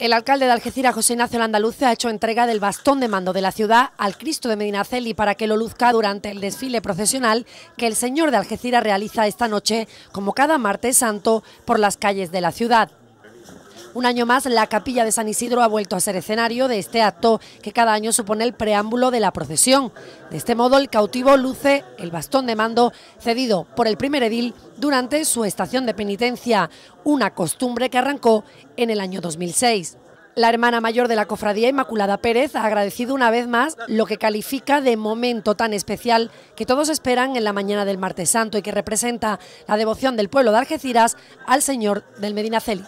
El alcalde de Algeciras, José Ignacio Landaluce, ha hecho entrega del bastón de mando de la ciudad al Cristo de Medinaceli para que lo luzca durante el desfile procesional que el señor de Algeciras realiza esta noche, como cada martes santo, por las calles de la ciudad. Un año más, la capilla de San Isidro ha vuelto a ser escenario de este acto que cada año supone el preámbulo de la procesión. De este modo, el cautivo luce el bastón de mando cedido por el primer edil durante su estación de penitencia, una costumbre que arrancó en el año 2006. La hermana mayor de la cofradía, Inmaculada Pérez, ha agradecido una vez más lo que califica de momento tan especial que todos esperan en la mañana del martes santo y que representa la devoción del pueblo de Algeciras al Señor del Medinaceli.